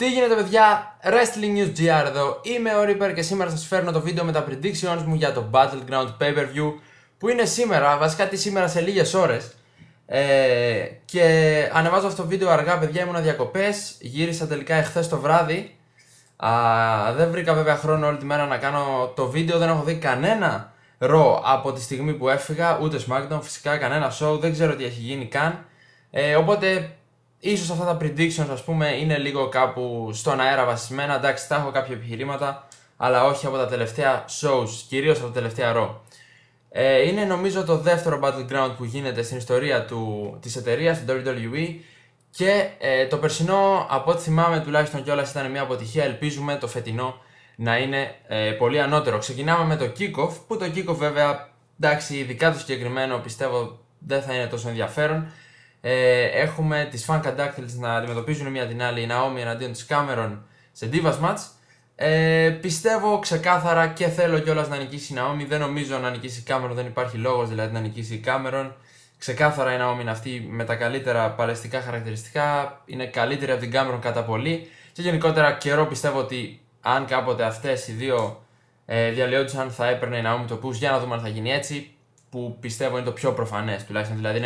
Τι γίνεται παιδιά, Wrestling News GR εδώ, είμαι ο Reaper και σήμερα σας φέρνω το βίντεο με τα predictions μου για το Battleground Pay-Per-View που είναι σήμερα, βασικά τι σήμερα σε λίγες ώρες ε, και ανεβάζω αυτό το βίντεο αργά παιδιά, ήμουν διακοπές, γύρισα τελικά εχθές το βράδυ δεν βρήκα βέβαια χρόνο όλη τη μέρα να κάνω το βίντεο, δεν έχω δει κανένα ρο από τη στιγμή που έφυγα, ούτε SmackDown, φυσικά κανένα show, δεν ξέρω τι έχει γίνει καν ε, οπότε ίσως αυτά τα predictions ας πούμε είναι λίγο κάπου στον αέρα βασισμένα, εντάξει τα έχω κάποια επιχειρήματα, αλλά όχι από τα τελευταία shows, κυρίως από τα τελευταία raw. Ε, είναι νομίζω το δεύτερο battleground που γίνεται στην ιστορία του, της εταιρείας, του WWE και ε, το περσινό από ό,τι θυμάμαι τουλάχιστον κιόλας ήταν μια αποτυχία, ελπίζουμε το φετινό να είναι ε, πολύ ανώτερο. Ξεκινάμε με το kickoff, που το kickoff βέβαια, εντάξει ειδικά το συγκεκριμένο πιστεύω δεν θα είναι τόσο ενδιαφέρον, ε, έχουμε τις Fan Adactyls να αντιμετωπίζουν μία την άλλη, η Naomi εναντίον της Cameron σε Divas Match. Ε, πιστεύω ξεκάθαρα και θέλω κιόλας να νικήσει η Naomi, δεν νομίζω να νικήσει η Cameron, δεν υπάρχει λόγος, δηλαδή να νικήσει η Cameron. Ξεκάθαρα η Naomi είναι αυτή με τα καλύτερα παλαιστικά χαρακτηριστικά, είναι καλύτερη από την Cameron κατά πολύ και γενικότερα καιρό πιστεύω ότι αν κάποτε αυτές οι δύο ε, διαλυόντουσαν θα έπαιρνε η Naomi το push για να δούμε αν θα γίνει έτσι που πιστεύω είναι το πιο προφανές τουλάχιστον. Δηλαδή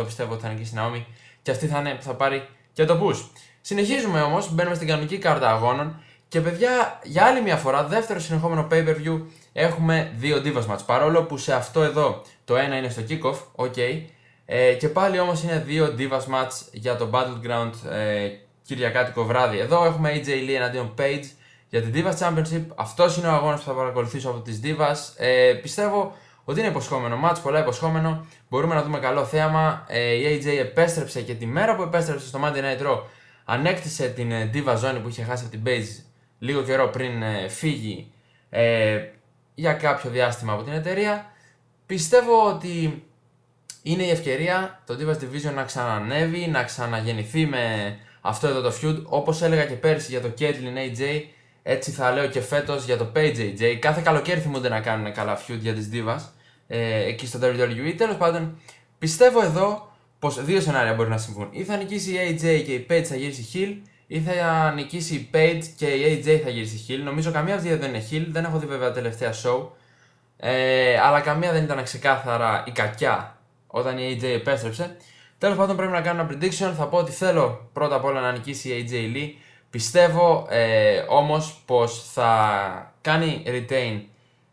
98% πιστεύω ότι θα νικήσει η Ναόμι και αυτή θα, είναι, θα πάρει και το push. Συνεχίζουμε όμως, μπαίνουμε στην κανονική κάρτα αγώνων και παιδιά για άλλη μια φορά, δεύτερο συνεχόμενο pay per view έχουμε δύο divas match. Παρόλο που σε αυτό εδώ το ένα είναι στο kickoff, ok. Ε, και πάλι όμως είναι δύο divas match για το Battleground ε, Κυριακάτικο βράδυ. Εδώ έχουμε AJ Lee εναντίον Page για την Divas Championship. Αυτός είναι ο αγώνας που θα παρακολουθήσω από τις Divas. Ε, πιστεύω ότι είναι υποσχόμενο μάτς, πολλά υποσχόμενο. Μπορούμε να δούμε καλό θέαμα. Ε, η AJ επέστρεψε και τη μέρα που επέστρεψε στο Monday Night Raw ανέκτησε την ε, Diva Zone που είχε χάσει από την Base λίγο καιρό πριν ε, φύγει ε, για κάποιο διάστημα από την εταιρεία. Πιστεύω ότι είναι η ευκαιρία το Divas Division να ξανανεύει, να ξαναγεννηθεί με αυτό εδώ το feud. Όπως έλεγα και πέρσι για το Caitlyn AJ, έτσι θα λέω και φέτος για το Page AJ. Κάθε καλοκαίρι θυμούνται να κάνουν καλά feud για τις Divas ε, εκεί στο WWE. Τέλος πάντων, πιστεύω εδώ πως δύο σενάρια μπορεί να συμβούν. Ή θα νικήσει η AJ και η Page θα γυρίσει heel, ή θα νικήσει η Page και η AJ θα γυρίσει heel. Νομίζω καμία από δεν είναι heel, δεν έχω δει βέβαια τελευταία show. Ε, αλλά καμία δεν ήταν ξεκάθαρα η κακιά όταν η AJ επέστρεψε. Τέλος πάντων, πρέπει να κάνω ένα prediction. Θα πω ότι θέλω πρώτα απ' όλα να νικήσει η AJ Lee. Πιστεύω ε, όμως πως θα κάνει retain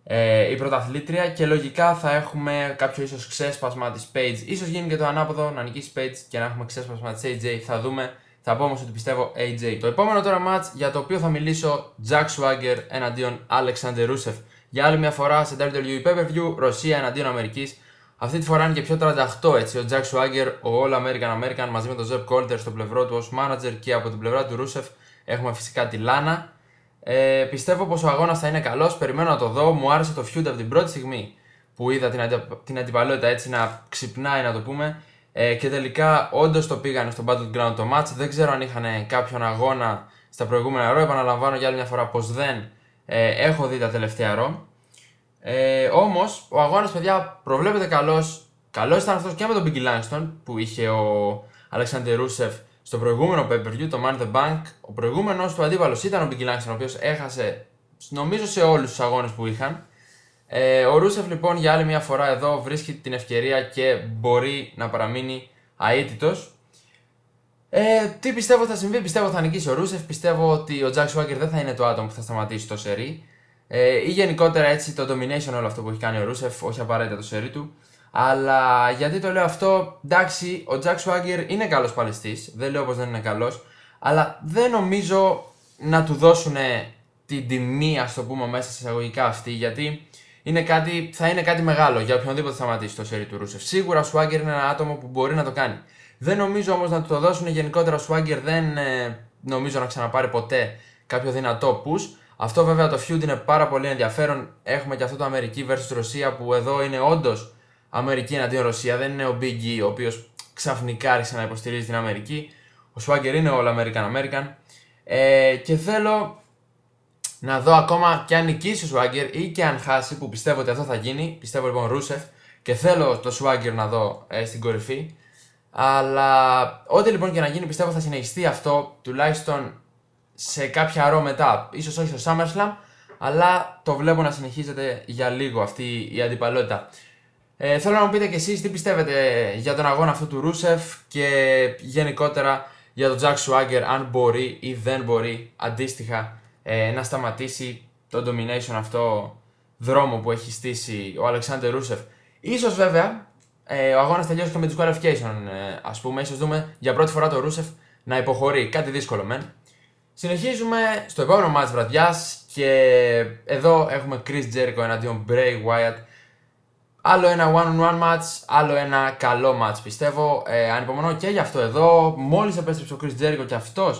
ε, η πρωταθλήτρια και λογικά θα έχουμε κάποιο ίσως ξέσπασμα της Page. Ίσως γίνει και το ανάποδο να νικήσει Page και να έχουμε ξέσπασμα της AJ. Θα δούμε. Θα πω όμως ότι πιστεύω AJ. Το επόμενο τώρα match για το οποίο θα μιλήσω Jack Swagger εναντίον Alexander Rusev. Για άλλη μια φορά σε WWE Pay-Per-View Ρωσία εναντίον Αμερικής. Αυτή τη φορά είναι και πιο 38 έτσι. Ο Jack Swagger, ο All American American μαζί με τον Zeb Colter στο πλευρό του ως manager και από την πλευρά του Rusev έχουμε φυσικά τη Lana. Ε, πιστεύω πως ο αγώνας θα είναι καλός. Περιμένω να το δω. Μου άρεσε το feud από την πρώτη στιγμή που είδα την, αντι... την αντιπαλότητα έτσι να ξυπνάει, να το πούμε. Ε, και τελικά όντως το πήγανε στο Battleground το match. Δεν ξέρω αν είχαν κάποιον αγώνα στα προηγούμενα ρο. Επαναλαμβάνω για άλλη μια φορά πως δεν ε, έχω δει τα τελευταία ρο. Ε, Όμως ο αγώνας, παιδιά, προβλέπεται καλός. Καλός ήταν αυτός και με τον Biggie που είχε ο Αλεξάνδρου Ρούσεφ στο προηγούμενο pay per view, το Man the Bank, ο προηγούμενος του αντίπαλος ήταν ο Big ο οποίος έχασε νομίζω σε όλους τους αγώνες που είχαν. Ε, ο Ρούσεφ λοιπόν για άλλη μια φορά εδώ βρίσκει την ευκαιρία και μπορεί να παραμείνει αίτητος. Ε, τι πιστεύω θα συμβεί, πιστεύω θα νικήσει ο Ρούσεφ, πιστεύω ότι ο Τζακ Σουάκερ δεν θα είναι το άτομο που θα σταματήσει το σερί. Ε, ή γενικότερα έτσι το domination όλο αυτό που έχει κάνει ο Ρούσεφ, όχι απαραίτητα το σερί του. Αλλά γιατί το λέω αυτό, εντάξει, ο Τζακ Σουάγκερ είναι καλός παλαιστής. Δεν λέω πως δεν είναι καλός. Αλλά δεν νομίζω να του δώσουν την τιμή, ας το πούμε, μέσα σε εισαγωγικά αυτή. Γιατί είναι κάτι, θα είναι κάτι μεγάλο για οποιονδήποτε σταματήσει το σερί του Ρούσεφ. Σίγουρα ο Σουάγκερ είναι ένα άτομο που μπορεί να το κάνει. Δεν νομίζω όμως να του το δώσουν γενικότερα. Ο Σουάγκερ δεν ε, νομίζω να ξαναπάρει ποτέ κάποιο δυνατό push. Αυτό βέβαια το feud είναι πάρα πολύ ενδιαφέρον. Έχουμε και αυτό το Αμερική versus Ρωσία που εδώ είναι όντως Αμερική εναντίον Ρωσία. Δεν είναι ο Big E, ο οποίος ξαφνικά άρχισε να υποστηρίζει την Αμερική. Ο Swagger είναι όλα American American. Ε, και θέλω να δω ακόμα και αν νικήσει ο Swagger ή και αν χάσει, που πιστεύω ότι αυτό θα γίνει. Πιστεύω λοιπόν Ρούσεφ και θέλω το Swagger να δω ε, στην κορυφή. Αλλά ό,τι λοιπόν και να γίνει πιστεύω θα συνεχιστεί αυτό τουλάχιστον σε κάποια ρο μετά. Ίσως όχι στο SummerSlam, αλλά το βλέπω να συνεχίζεται για λίγο αυτή η αντιπαλότητα. Ε, θέλω να μου πείτε και εσείς τι πιστεύετε για τον αγώνα αυτού του Ρούσεφ και γενικότερα για τον Τζακ Σουάγκερ αν μπορεί ή δεν μπορεί αντίστοιχα ε, να σταματήσει το domination αυτό δρόμο που έχει στήσει ο Αλεξάνδρ Ρούσεφ. Ίσως βέβαια ε, ο αγώνας τελειώσει και με Disqualification, qualification ε, ας πούμε, ίσως δούμε για πρώτη φορά τον Ρούσεφ να υποχωρεί, κάτι δύσκολο μεν. Συνεχίζουμε στο επόμενο μάτς βραδιάς και εδώ έχουμε Chris Jericho εναντίον Bray Wyatt Άλλο ένα one-on-one match, άλλο ένα καλό match πιστεύω. Ε, ανυπομονώ και γι' αυτό εδώ. μόλις επέστρεψε ο Chris Jericho και αυτός,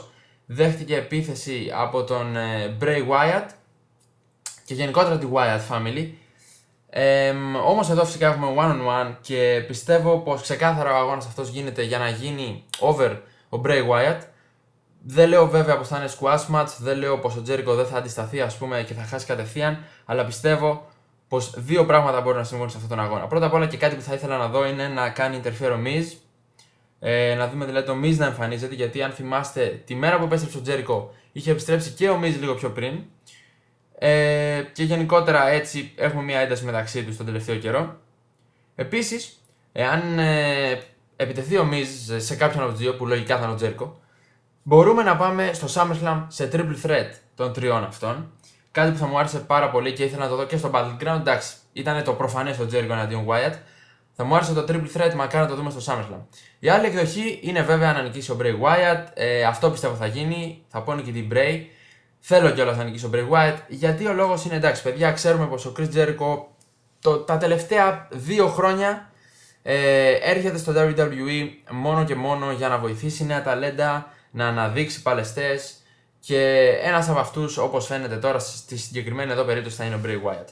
δέχτηκε επίθεση από τον ε, Bray Wyatt και γενικότερα τη Wyatt Family. Ε, όμως εδώ φυσικά έχουμε one-on-one και πιστεύω πως ξεκάθαρα ο αγώνας αυτός γίνεται για να γίνει over ο Bray Wyatt. Δεν λέω βέβαια πως θα είναι squash match, δεν λέω πως ο Jericho δεν θα αντισταθεί ας πούμε και θα χάσει κατευθείαν, αλλά πιστεύω πως δύο πράγματα μπορούν να συμβούν σε αυτόν τον αγώνα. Πρώτα απ' όλα και κάτι που θα ήθελα να δω είναι να κάνει interfere ο Miz. Ε, να δούμε δηλαδή το Miz να εμφανίζεται, γιατί αν θυμάστε τη μέρα που επέστρεψε ο Τζέρικο είχε επιστρέψει και ο Miz λίγο πιο πριν. Ε, και γενικότερα έτσι έχουμε μια ένταση μεταξύ τους τον τελευταίο καιρό. Επίσης, εάν ε, επιτεθεί ο Miz σε κάποιον από τους δύο, που λογικά θα είναι ο Τζέρικο, μπορούμε να πάμε στο SummerSlam σε triple threat των τριών αυτών. Κάτι που θα μου άρεσε πάρα πολύ και ήθελα να το δω και στο Battleground. Εντάξει, ήταν το προφανές ο Τζέρικο εναντίον Wyatt. Θα μου άρεσε το Triple Threat, μακάρι να το δούμε στο SummerSlam. Η άλλη εκδοχή είναι βέβαια να νικήσει ο Bray Wyatt. Ε, αυτό πιστεύω θα γίνει. Θα πω και την Bray. Θέλω κιόλας να νικήσει ο Bray Wyatt. Γιατί ο λόγος είναι εντάξει, παιδιά, ξέρουμε πως ο Chris Jericho το, τα τελευταία δύο χρόνια ε, έρχεται στο WWE μόνο και μόνο για να βοηθήσει νέα ταλέντα, να αναδείξει παλαιστές, και ένας από αυτούς, όπως φαίνεται τώρα στη συγκεκριμένη εδώ περίπτωση, θα είναι ο Bray Wyatt.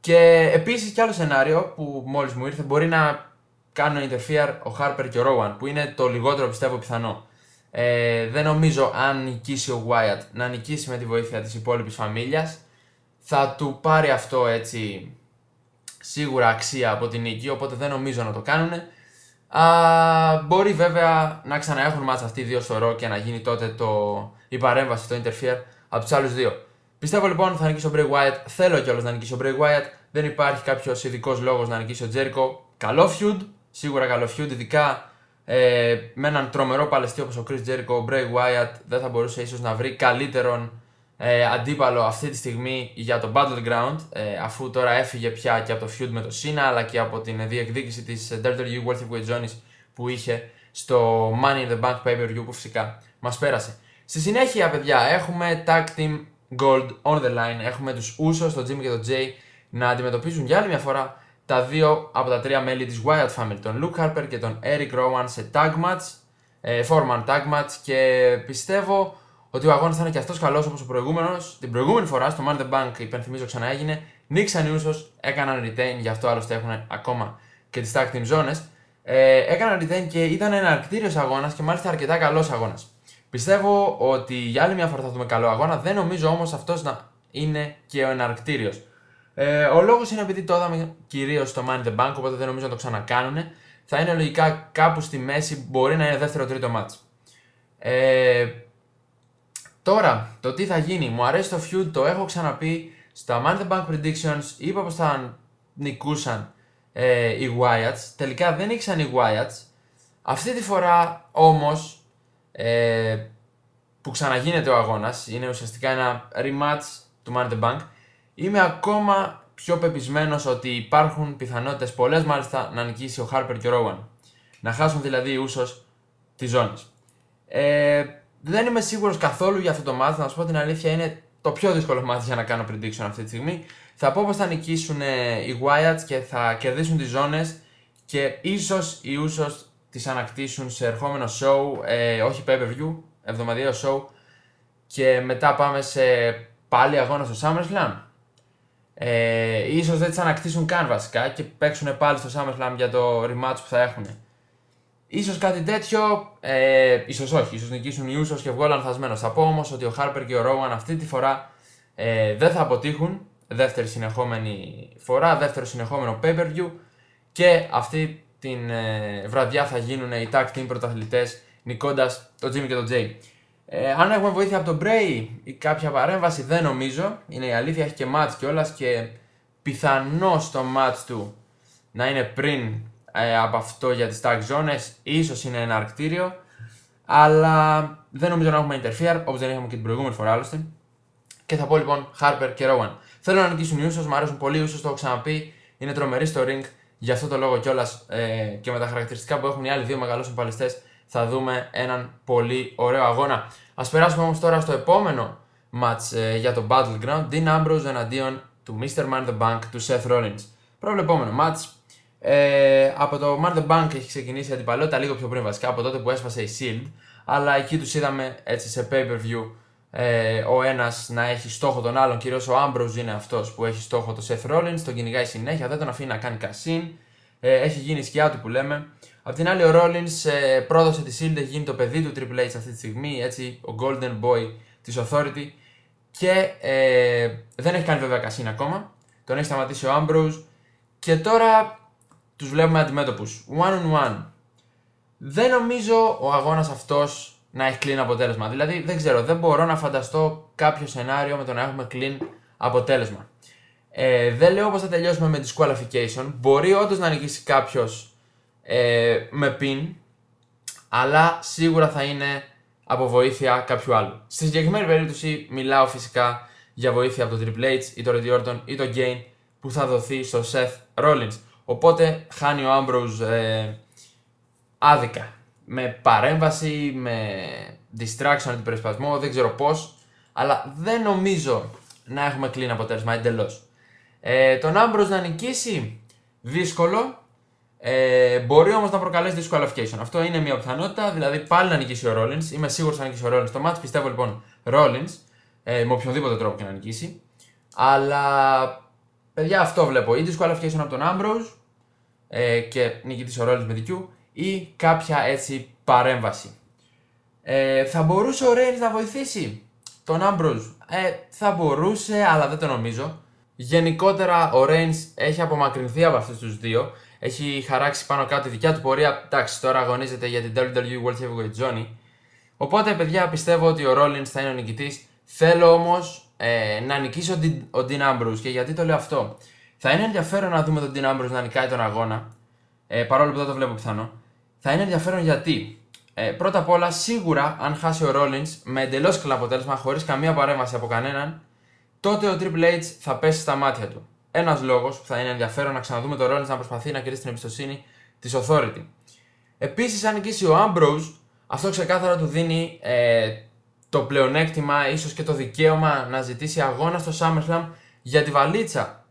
Και επίσης κι άλλο σενάριο που μόλις μου ήρθε μπορεί να κάνουν interfere ο Harper και ο Rowan, που είναι το λιγότερο πιστεύω πιθανό. Ε, δεν νομίζω αν νικήσει ο Wyatt να νικήσει με τη βοήθεια της υπόλοιπης φαμίλιας θα του πάρει αυτό έτσι σίγουρα αξία από την νίκη οπότε δεν νομίζω να το κάνουν Α, μπορεί βέβαια να ξαναέχουν μάτσα αυτοί οι δύο στο ρο και να γίνει τότε το, η παρέμβαση το interfere από τους άλλους δύο. Πιστεύω λοιπόν ότι θα νικήσει ο Bray Wyatt. Θέλω κιόλας να νικήσει ο Bray Wyatt. Δεν υπάρχει κάποιος ειδικός λόγος να νικήσει ο Τζέρικο. Καλό feud, σίγουρα καλό feud, ειδικά ε, με έναν τρομερό παλαιστή όπως ο Chris Jericho, ο Bray Wyatt δεν θα μπορούσε ίσως να βρει καλύτερον ε, αντίπαλο αυτή τη στιγμή για το Battleground, ε, αφού τώρα έφυγε πια και από το feud με το Σίνα, αλλά και από την διεκδίκηση της worth World Heavyweight Jones που είχε στο Money in the Bank Pay-Per-View που φυσικά μας πέρασε. Στη συνέχεια, παιδιά, έχουμε Tag Team Gold on the Line. Έχουμε τους Usos, τον Jimmy και τον Jay να αντιμετωπίζουν για άλλη μια φορά τα δύο από τα τρία μέλη της Wyatt Family, τον Luke Harper και τον Eric Rowan σε tag match, ε, tag match και πιστεύω ότι ο αγώνας θα είναι και αυτός καλός όπως ο προηγούμενος. Την προηγούμενη φορά στο Man the Bank, υπενθυμίζω ξανά έγινε, νίξαν οι έκαναν retain, γι' αυτό άλλωστε έχουν ακόμα και τις tag team zones, Ε, έκαναν retain και ήταν ένα αρκτήριος αγώνας και μάλιστα αρκετά καλός αγώνας. Πιστεύω ότι για άλλη μια φορά θα δούμε καλό αγώνα, δεν νομίζω όμως αυτός να είναι και ο εναρκτήριος. Ε, ο λόγος είναι επειδή το είδαμε κυρίως στο Man the Bank, οπότε δεν νομίζω να το ξανακάνουν. Θα είναι λογικά κάπου στη μέση, μπορεί να είναι δεύτερο-τρίτο match. Ε, Τώρα, το τι θα γίνει. Μου αρέσει το feud, το έχω ξαναπεί. Στα Money Bank Predictions είπα πως θα νικούσαν ε, οι Wyatts. Τελικά δεν νίξαν οι Wyatts. Αυτή τη φορά όμως ε, που ξαναγίνεται ο αγώνας, είναι ουσιαστικά ένα rematch του Money the Bank, είμαι ακόμα πιο πεπισμένος ότι υπάρχουν πιθανότητες πολλές μάλιστα να νικήσει ο Harper και ο Rowan. Να χάσουν δηλαδή ούσως τη ζώνη. Ε, δεν είμαι σίγουρος καθόλου για αυτό το μάθημα, Να σου πω την αλήθεια, είναι το πιο δύσκολο μάθημα για να κάνω prediction αυτή τη στιγμή. Θα πω πω θα νικήσουν ε, οι Wyatts και θα κερδίσουν τις ζώνες και ίσως οι ίσω τις ανακτήσουν σε ερχόμενο show, ε, όχι pay view, εβδομαδιαίο show. Και μετά πάμε σε πάλι αγώνα στο SummerSlam. Ε, ίσως δεν τις ανακτήσουν καν βασικά και παίξουν πάλι στο SummerSlam για το rematch που θα έχουν σω κάτι τέτοιο, ε, ίσως όχι, ίσως νικήσουν οι Ούσος και βγω λανθασμένο. Θα πω όμως ότι ο Χάρπερ και ο Ρόγαν αυτή τη φορά ε, δεν θα αποτύχουν. Δεύτερη συνεχόμενη φορά, δεύτερο συνεχόμενο pay-per-view και αυτή την ε, βραδιά θα γίνουν οι tag team πρωταθλητές νικώντας τον Τζίμι και τον Τζέι. Ε, αν έχουμε βοήθεια από τον Μπρέι ή κάποια παρέμβαση δεν νομίζω, είναι η αλήθεια, έχει και match κιόλας και πιθανό το match του να είναι πριν ε, από αυτό για τις tag zones, ίσως είναι ένα αρκτήριο, αλλά δεν νομίζω να έχουμε interfere, όπως δεν είχαμε και την προηγούμενη φορά άλλωστε. Και θα πω λοιπόν Harper και Rowan. Θέλω να νικήσουν οι Ούσος, μου αρέσουν πολύ οι Ούσος, το έχω ξαναπεί, είναι τρομεροί στο ring, γι' αυτό το λόγο κιόλας ε, και με τα χαρακτηριστικά που έχουν οι άλλοι δύο μεγάλους συμπαλιστέ θα δούμε έναν πολύ ωραίο αγώνα. Ας περάσουμε όμως τώρα στο επόμενο match ε, για το Battleground, Dean Ambrose εναντίον του Mr. Man the Bank του Seth Rollins. Προβλεπόμενο match, ε, από το Mar the Bank έχει ξεκινήσει η αντιπαλότητα λίγο πιο πριν βασικά από τότε που έσπασε η Shield. Αλλά εκεί τους είδαμε έτσι σε pay-per-view ε, ο ένας να έχει στόχο τον άλλον. Κυρίως ο Ambrose είναι αυτός που έχει στόχο τον Seth Rollins, τον κυνηγάει συνέχεια, δεν τον αφήνει να κάνει κασίν. Ε, έχει γίνει σκιά του που λέμε. Απ' την άλλη, ο Rollins ε, πρόδωσε τη Shield, έχει γίνει το παιδί του Triple H αυτή τη στιγμή, έτσι ο Golden Boy της Authority. Και ε, δεν έχει κάνει βέβαια κασίν ακόμα. Τον έχει σταματήσει ο Ambrose. Και τώρα τους βλέπουμε αντιμέτωπους. One on one. Δεν νομίζω ο αγώνας αυτός να έχει clean αποτέλεσμα. Δηλαδή δεν ξέρω, δεν μπορώ να φανταστώ κάποιο σενάριο με το να έχουμε clean αποτέλεσμα. Ε, δεν λέω πως θα τελειώσουμε με disqualification. Μπορεί όντως να νικήσει κάποιος ε, με pin, αλλά σίγουρα θα είναι από βοήθεια κάποιου άλλου. Στη συγκεκριμένη περίπτωση μιλάω φυσικά για βοήθεια από το Triple H ή το Randy Orton ή το Gain που θα δοθεί στο Seth Rollins. Οπότε χάνει ο Άμπρος ε, άδικα. Με παρέμβαση, με distraction, αντιπερισπασμό, δεν ξέρω πώς. Αλλά δεν νομίζω να έχουμε κλείνει αποτέλεσμα εντελώς. Ε, τον Άμπρος να νικήσει, δύσκολο. Ε, μπορεί όμως να προκαλέσει disqualification. Αυτό είναι μια πιθανότητα, δηλαδή πάλι να νικήσει ο Rollins. Είμαι σίγουρος θα νικήσει ο Rollins. Το match πιστεύω λοιπόν Rollins, ε, με οποιονδήποτε τρόπο και να νικήσει. Αλλά Παιδιά, αυτό βλέπω. Ή disqualification από τον Ambrose ε, και νικητής ο Rollins με δικιού ή κάποια έτσι παρέμβαση. Ε, θα μπορούσε ο Reigns να βοηθήσει τον Ambrose. Ε, θα μπορούσε, αλλά δεν το νομίζω. Γενικότερα ο Reigns έχει απομακρυνθεί από αυτούς τους δύο. Έχει χαράξει πάνω κάτω τη δικιά του πορεία. Εντάξει, τώρα αγωνίζεται για την WWE World Heavyweight Johnny. Οπότε, παιδιά, πιστεύω ότι ο Rollins θα είναι ο νικητής. Θέλω όμως ε, να νικήσει ο, ο Dean Ambrose. Και γιατί το λέω αυτό. Θα είναι ενδιαφέρον να δούμε τον Dean Ambrose να νικάει τον αγώνα. Ε, παρόλο που δεν το βλέπω πιθανό. Θα είναι ενδιαφέρον γιατί. Ε, πρώτα απ' όλα, σίγουρα αν χάσει ο Rollins με εντελώς κλα αποτέλεσμα, χωρίς καμία παρέμβαση από κανέναν, τότε ο Triple H θα πέσει στα μάτια του. Ένας λόγος που θα είναι ενδιαφέρον να ξαναδούμε τον Rollins να προσπαθεί να κερδίσει την εμπιστοσύνη της Authority. Επίσης, αν νικήσει ο Ambrose, αυτό ξεκάθαρα του δίνει ε, το πλεονέκτημα, ίσως και το δικαίωμα να ζητήσει αγώνα στο SummerSlam για τη βαλίτσα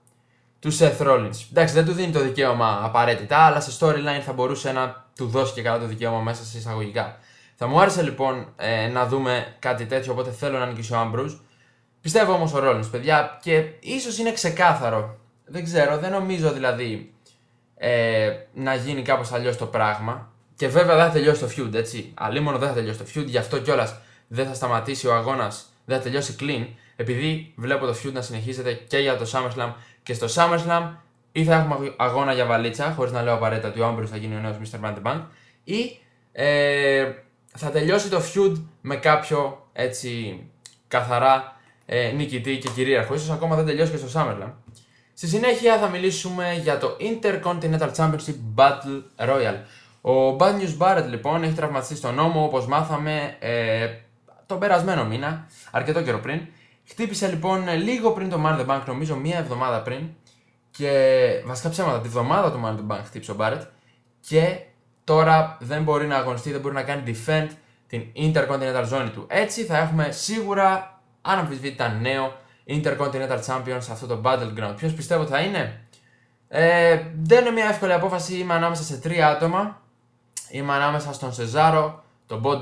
τους Seth Rollins. Εντάξει, δεν του δίνει το δικαίωμα απαραίτητα, αλλά σε storyline θα μπορούσε να του δώσει και καλά το δικαίωμα μέσα σε εισαγωγικά. Θα μου άρεσε λοιπόν ε, να δούμε κάτι τέτοιο, οπότε θέλω να νικήσει ο Άμπρους. Πιστεύω όμως ο Rollins, παιδιά, και ίσως είναι ξεκάθαρο. Δεν ξέρω, δεν νομίζω δηλαδή ε, να γίνει κάπως αλλιώς το πράγμα. Και βέβαια δεν θα τελειώσει το feud, έτσι. Αλλήμον δεν θα τελειώσει το feud, γι' αυτό κιόλας δεν θα σταματήσει ο αγώνας, δεν θα τελειώσει clean, επειδή βλέπω το feud να συνεχίζεται και για το SummerSlam και στο SummerSlam ή θα έχουμε αγώνα για βαλίτσα, χωρίς να λέω απαραίτητα ότι ο Άμπρου θα γίνει ο νέος Mr. Band Bank, ή ε, θα τελειώσει το feud με κάποιο έτσι καθαρά ε, νικητή και κυρίαρχο. Ίσως ακόμα δεν τελειώσει και στο SummerSlam. Στη συνέχεια θα μιλήσουμε για το Intercontinental Championship Battle Royal. Ο Bad News Barrett λοιπόν έχει τραυματιστεί στον νόμο όπως μάθαμε, ε, τον περασμένο μήνα, αρκετό καιρό πριν. Χτύπησε λοιπόν ε, λίγο πριν το Man the Bank, νομίζω μία εβδομάδα πριν. Και βασικά ψέματα, τη βδομάδα του Man the Bank χτύπησε ο Μπάρετ. Και τώρα δεν μπορεί να αγωνιστεί, δεν μπορεί να κάνει defend την Intercontinental Zone του. Έτσι θα έχουμε σίγουρα αναμφισβήτητα νέο Intercontinental Champion σε αυτό το Battleground. Ποιος πιστεύω θα είναι, ε, δεν είναι μια εύκολη απόφαση. Είμαι ανάμεσα σε τρία άτομα. Είμαι ανάμεσα στον Σεζάρο, τον Μπον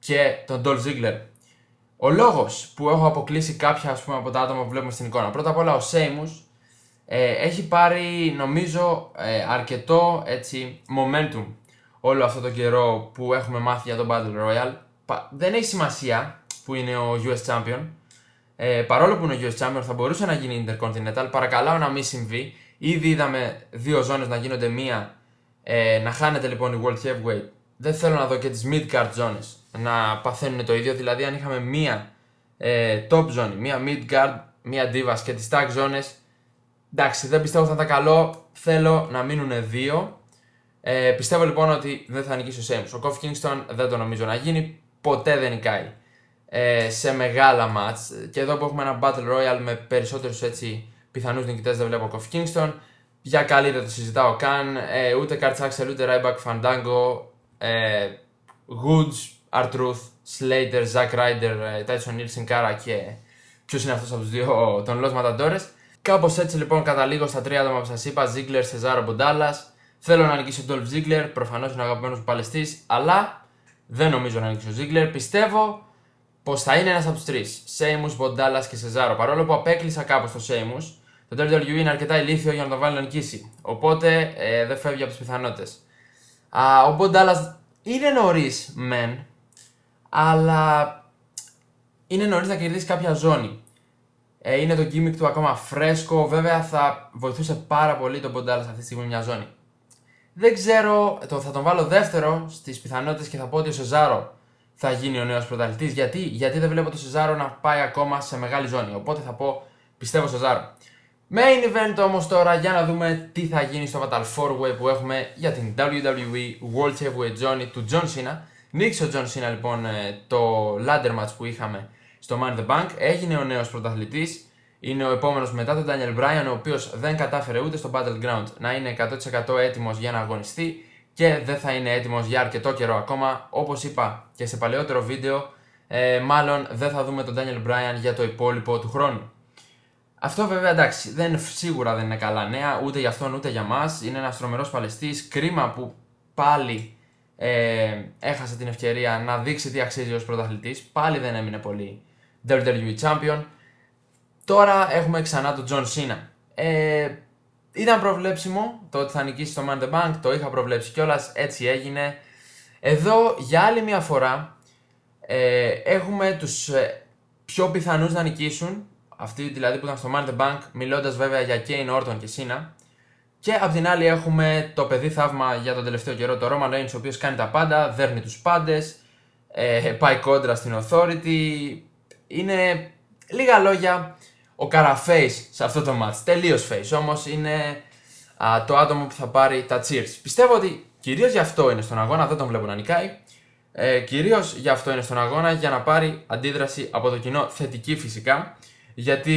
και τον Ντολ Ziggler. Ο λόγος που έχω αποκλείσει κάποια ας πούμε, από τα άτομα που βλέπουμε στην εικόνα. Πρώτα απ' όλα ο Σέιμους ε, έχει πάρει νομίζω ε, αρκετό έτσι, momentum όλο αυτό τον καιρό που έχουμε μάθει για τον Battle Royale. δεν έχει σημασία που είναι ο US Champion. Ε, παρόλο που είναι ο US Champion θα μπορούσε να γίνει Intercontinental. παρακαλώ να μην συμβεί. Ήδη είδαμε δύο ζώνες να γίνονται μία. να χάνεται λοιπόν η World Heavyweight δεν θέλω να δω και τις mid-card zones να παθαίνουν το ίδιο. Δηλαδή, αν είχαμε μία ε, top zone, μία mid-card, μία divas και τις tag zones, εντάξει, δεν πιστεύω θα τα καλό. Θέλω να μείνουν δύο. Ε, πιστεύω λοιπόν ότι δεν θα νικήσει ο Σέμς. Ο Κόφ Kingston δεν το νομίζω να γίνει. Ποτέ δεν νικάει ε, σε μεγάλα μάτς. Και εδώ που έχουμε ένα Battle Royale με περισσότερους έτσι πιθανούς νικητές δεν βλέπω ο Κόφ Kingston. Για καλή δεν το συζητάω καν. Ε, ούτε Καρτσάξελ ούτε Ryback Fandango ε, Woods, Artruth, Slater, Zack Ryder, ε, Tyson Hill, Sincara και ποιος είναι αυτός από τους δύο, τον Los Matadores. Κάπως έτσι λοιπόν καταλήγω στα τρία άτομα που σας είπα: Ziggler, Cesaro, Μποντάλλα. Θέλω να νικήσει ο Dolph Ziggler, προφανώς είναι ο αγαπημένος μου παλαιστής, αλλά δεν νομίζω να νικήσει ο Ziggler. Πιστεύω πως θα είναι ένας από τους τρεις: Σέιμου, Μποντάλλα και Cesaro. Παρόλο που απέκλεισα κάπως το Σέιμου, το WWE είναι αρκετά ηλίθιο για να τον βάλει να νικήσει. Οπότε ε, δεν φεύγει από τις πιθανότητες ο Μποντάλλα είναι νωρίς, μεν, αλλά είναι νωρίς να κερδίσει κάποια ζώνη. Ε, είναι το gimmick του ακόμα φρέσκο. Βέβαια θα βοηθούσε πάρα πολύ τον Μποντάλλα αυτή τη στιγμή μια ζώνη. Δεν ξέρω, το, θα τον βάλω δεύτερο στις πιθανότητες και θα πω ότι ο Σεζάρο θα γίνει ο νέος πρωταθλητής. Γιατί? Γιατί δεν βλέπω τον Σεζάρο να πάει ακόμα σε μεγάλη ζώνη. Οπότε θα πω πιστεύω Σεζάρο. Main event όμως τώρα για να δούμε τι θα γίνει στο Fatal 4-Way που έχουμε για την WWE World Heavyweight Johnny του John Cena. Νίξε ο John Cena λοιπόν ε, το ladder match που είχαμε στο Man the Bank. Έγινε ο νέος πρωταθλητής. Είναι ο επόμενος μετά τον Daniel Bryan ο οποίος δεν κατάφερε ούτε στο Battleground να είναι 100% έτοιμος για να αγωνιστεί και δεν θα είναι έτοιμος για αρκετό καιρό ακόμα. Όπως είπα και σε παλαιότερο βίντεο, ε, μάλλον δεν θα δούμε τον Daniel Bryan για το υπόλοιπο του χρόνου. Αυτό βέβαια εντάξει, δεν, σίγουρα δεν είναι καλά νέα, ούτε για αυτόν ούτε για μας. Είναι ένας τρομερός παλαιστής. Κρίμα που πάλι ε, έχασε την ευκαιρία να δείξει τι αξίζει ως πρωταθλητής. Πάλι δεν έμεινε πολύ WWE Champion. Τώρα έχουμε ξανά τον John Σίνα. Ε, ήταν προβλέψιμο το ότι θα νικήσει το Man the Bank, το είχα προβλέψει κιόλας, έτσι έγινε. Εδώ για άλλη μια φορά ε, έχουμε τους ε, πιο πιθανούς να νικήσουν αυτή δηλαδή που ήταν στο Man the Bank, μιλώντας βέβαια για Kane, Orton και Σίνα. Και απ' την άλλη έχουμε το παιδί θαύμα για τον τελευταίο καιρό, το Roman Reigns, ο οποίος κάνει τα πάντα, δέρνει τους πάντες, ε, πάει κόντρα στην authority. Είναι λίγα λόγια ο καραφέις σε αυτό το match. Τελείως face όμως είναι α, το άτομο που θα πάρει τα cheers. Πιστεύω ότι κυρίως γι' αυτό είναι στον αγώνα, δεν τον βλέπω να νικάει. Ε, κυρίως γι' αυτό είναι στον αγώνα για να πάρει αντίδραση από το κοινό θετική φυσικά. Γιατί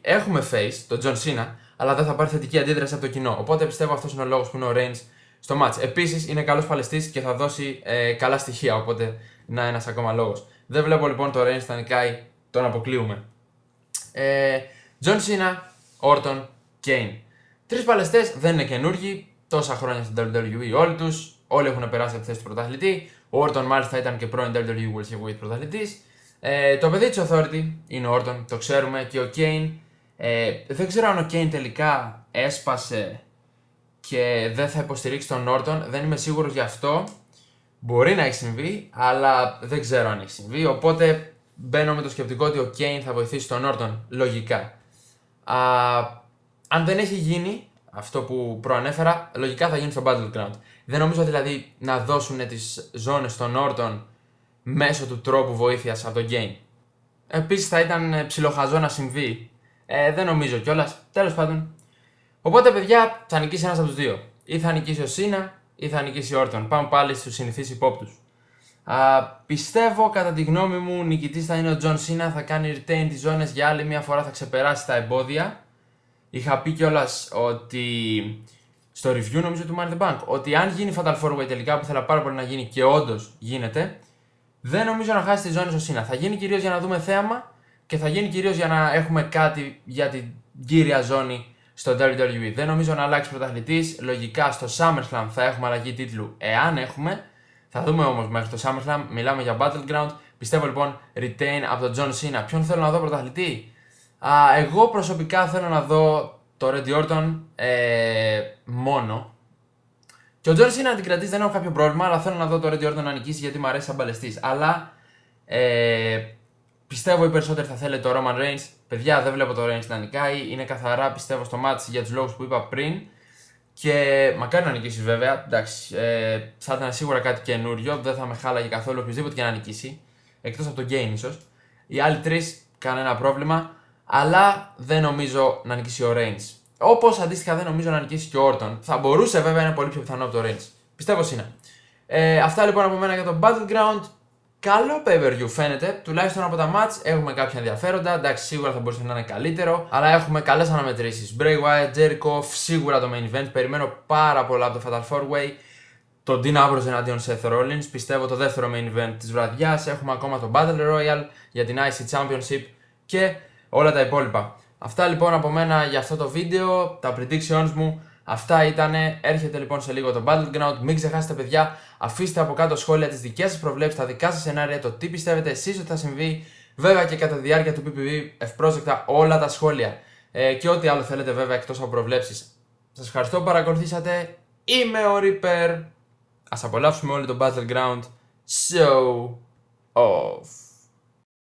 έχουμε face, τον John Cena, αλλά δεν θα πάρει θετική αντίδραση από το κοινό. Οπότε πιστεύω αυτός είναι ο λόγος που είναι ο Reigns στο match. Επίσης είναι καλός παλαιστής και θα δώσει ε, καλά στοιχεία. Οπότε να ένας ακόμα λόγος. Δεν βλέπω λοιπόν το Reigns να νικάει, τον αποκλείουμε. Ε, John Cena, Orton, Kane. Τρεις παλαιστές δεν είναι καινούργοι, τόσα χρόνια στην WWE όλοι τους. Όλοι έχουν περάσει από τη θέση του πρωταθλητή. Ο Orton μάλιστα ήταν και πρώην WWE World Heavyweight πρωταθλητής. Ε, το παιδί της Authority είναι ο Όρτον, το ξέρουμε, και ο Κέιν. Ε, δεν ξέρω αν ο Κέιν τελικά έσπασε και δεν θα υποστηρίξει τον Όρτον. Δεν είμαι σίγουρος γι' αυτό. Μπορεί να έχει συμβεί, αλλά δεν ξέρω αν έχει συμβεί. Οπότε μπαίνω με το σκεπτικό ότι ο Κέιν θα βοηθήσει τον Όρτον. Λογικά. αν δεν έχει γίνει αυτό που προανέφερα, λογικά θα γίνει στο Battleground. Δεν νομίζω δηλαδή να δώσουν τις ζώνες στον Όρτον μέσω του τρόπου βοήθειας από το game. Επίσης θα ήταν ε, ψιλοχαζό να συμβεί. Ε, δεν νομίζω κιόλας. Τέλος πάντων. Οπότε, παιδιά, θα νικήσει ένας από τους δύο. Ή θα νικήσει ο Σίνα ή θα νικήσει ο Όρτον. Πάμε πάλι στους συνηθείς υπόπτους. Πιστεύω, κατά τη γνώμη μου, νικητής θα είναι ο Τζον Σίνα. Θα κάνει retain τις ζώνες για άλλη μια φορά. Θα ξεπεράσει τα εμπόδια. Είχα πει κιόλας ότι στο review νομίζω του Money the Bank ότι αν γίνει Fatal Forward τελικά που θέλω πάρα πολύ να γίνει και όντως γίνεται, δεν νομίζω να χάσει τη ζώνη στο Σίνα. Θα γίνει κυρίως για να δούμε θέαμα και θα γίνει κυρίως για να έχουμε κάτι για την κύρια ζώνη στο WWE. Δεν νομίζω να αλλάξει πρωταθλητής. Λογικά στο SummerSlam θα έχουμε αλλαγή τίτλου, εάν έχουμε. Θα δούμε όμως μέχρι το SummerSlam. Μιλάμε για Battleground. Πιστεύω λοιπόν retain από τον John Cena. Ποιον θέλω να δω πρωταθλητή. εγώ προσωπικά θέλω να δω το Randy Orton ε, μόνο και ο Τζόρι είναι αντικρατής, δεν έχω κάποιο πρόβλημα, αλλά θέλω να δω το Ρέντι Όρντο να νικήσει γιατί μου αρέσει σαν παλαιστή. Αλλά ε, πιστεύω οι περισσότεροι θα θέλετε το Roman Reigns. Παιδιά, δεν βλέπω το Reigns να νικάει. Είναι καθαρά πιστεύω στο μάτι για τους λόγους που είπα πριν. Και μακάρι να νικήσεις βέβαια. Εντάξει, ε, θα ήταν σίγουρα κάτι καινούριο. Δεν θα με χάλαγε καθόλου οποιοδήποτε και να νικήσει. Εκτός από τον gain ίσως. Οι άλλοι τρεις, κανένα πρόβλημα. Αλλά δεν νομίζω να νικήσει ο Reigns. Όπως αντίστοιχα δεν νομίζω να νικήσει και ο Όρτον. Θα μπορούσε βέβαια, να είναι πολύ πιο πιθανό από το range. Πιστεύω είναι. Ε, αυτά λοιπόν από μένα για το Battleground. Καλό pay per view φαίνεται, τουλάχιστον από τα match έχουμε κάποια ενδιαφέροντα. Εντάξει, σίγουρα θα μπορούσε να είναι καλύτερο, αλλά έχουμε καλές αναμετρήσεις. Bray Wyatt, Jericho, σίγουρα το main event. Περιμένω πάρα πολλά από το Fatal 4-Way. Το Dean Ambrose εναντίον Seth Rollins, πιστεύω το δεύτερο main event της βραδιάς. Έχουμε ακόμα το Battle Royale για την IC Championship και όλα τα υπόλοιπα. Αυτά λοιπόν από μένα για αυτό το βίντεο, τα predictions μου. Αυτά ήταν, έρχεται λοιπόν σε λίγο το Battleground. Μην ξεχάσετε, παιδιά, αφήστε από κάτω σχόλια τις δικές σας προβλέψεις, τα δικά σας σενάρια, το τι πιστεύετε εσείς ότι θα συμβεί. Βέβαια και κατά τη διάρκεια του PPV ευπρόσδεκτα όλα τα σχόλια ε, και ό,τι άλλο θέλετε, βέβαια, εκτός από προβλέψεις. Σας ευχαριστώ που παρακολουθήσατε. Είμαι ο Reaper. ας απολαύσουμε όλοι το Battleground. show off.